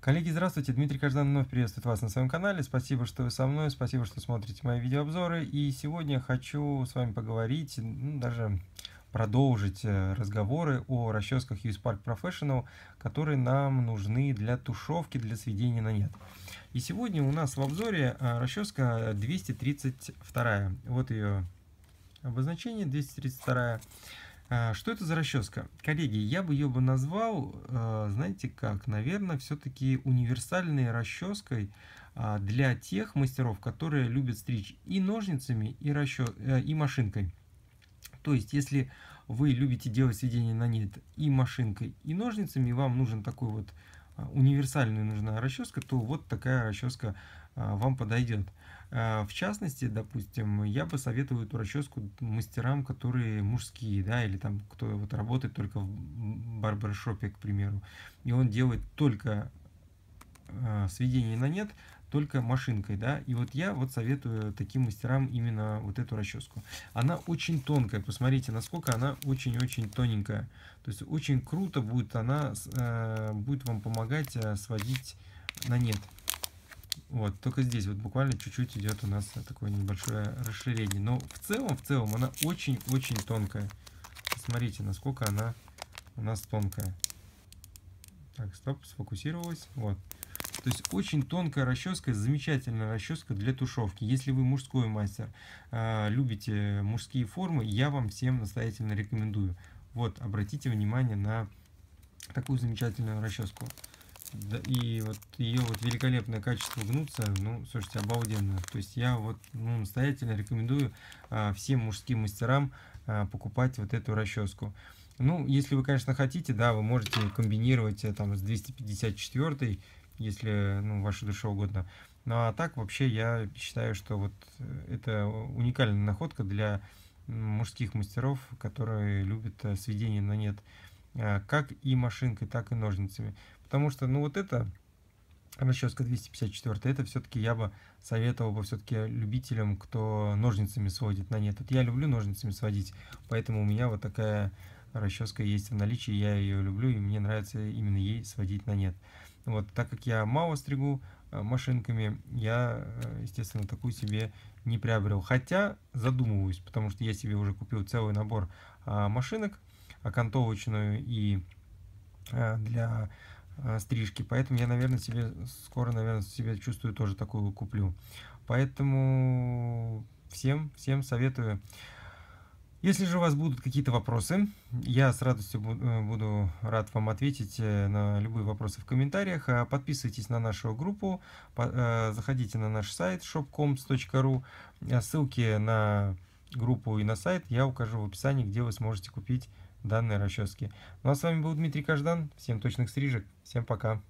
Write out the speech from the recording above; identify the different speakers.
Speaker 1: Коллеги, здравствуйте, Дмитрий Каждан вновь приветствует вас на своем канале. Спасибо, что вы со мной, спасибо, что смотрите мои видеообзоры. И сегодня хочу с вами поговорить, ну, даже продолжить э, разговоры о расческах US Park Professional, которые нам нужны для тушевки, для сведения на нет. И сегодня у нас в обзоре э, расческа 232. Вот ее обозначение 232. А, что это за расческа? Коллеги, я бы ее бы назвал, а, знаете как, наверное, все-таки универсальной расческой а, для тех мастеров, которые любят стричь и ножницами, и, расчес... Э, и машинкой. То есть, если вы любите делать сведение на нет и машинкой, и ножницами, вам нужен такой вот а, универсальную нужна расческа, то вот такая расческа а, вам подойдет. А, в частности, допустим, я бы советовал эту расческу мастерам, которые мужские, да, или там кто вот работает только в барбершопе, к примеру, и он делает только сведение на нет только машинкой, да, и вот я вот советую таким мастерам именно вот эту расческу. Она очень тонкая, посмотрите, насколько она очень-очень тоненькая, то есть очень круто будет она, э, будет вам помогать э, сводить на нет. Вот, только здесь вот буквально чуть-чуть идет у нас такое небольшое расширение, но в целом, в целом она очень-очень тонкая. Смотрите, насколько она у нас тонкая. Так, стоп, сфокусировалась, вот. Вот то есть очень тонкая расческа, замечательная расческа для тушевки. Если вы мужской мастер, а, любите мужские формы, я вам всем настоятельно рекомендую. Вот, обратите внимание на такую замечательную расческу. Да, и вот ее вот великолепное качество гнуться, ну, слушайте, обалденно. То есть я вот ну, настоятельно рекомендую а, всем мужским мастерам а, покупать вот эту расческу. Ну, если вы, конечно, хотите, да, вы можете комбинировать а, там с 254 если ну, ваша душа угодно. Ну а так вообще я считаю, что вот э, это уникальная находка для мужских мастеров, которые любят э, сведение на нет э, как и машинкой, так и ножницами. Потому что, ну вот это, расческа 254, это все-таки я бы советовал бы все-таки любителям, кто ножницами сводит на нет. Вот я люблю ножницами сводить, поэтому у меня вот такая расческа есть в наличии, я ее люблю, и мне нравится именно ей сводить на нет. Вот, так как я мало стригу э, машинками, я, э, естественно, такую себе не приобрел. Хотя задумываюсь, потому что я себе уже купил целый набор а, машинок, окантовочную и э, для стрижки. Поэтому я, наверное, себе скоро, наверное, себе чувствую тоже такую куплю. Поэтому всем, всем советую. Если же у вас будут какие-то вопросы, я с радостью э, буду рад вам ответить э, на любые вопросы в комментариях. А подписывайтесь на нашу группу, э, заходите на наш сайт shopcoms.ru. Ссылки на группу и на сайт я укажу в описании, где вы сможете купить данные расчески. Ну а с вами был Дмитрий Каждан. Всем точных стрижек. Всем пока.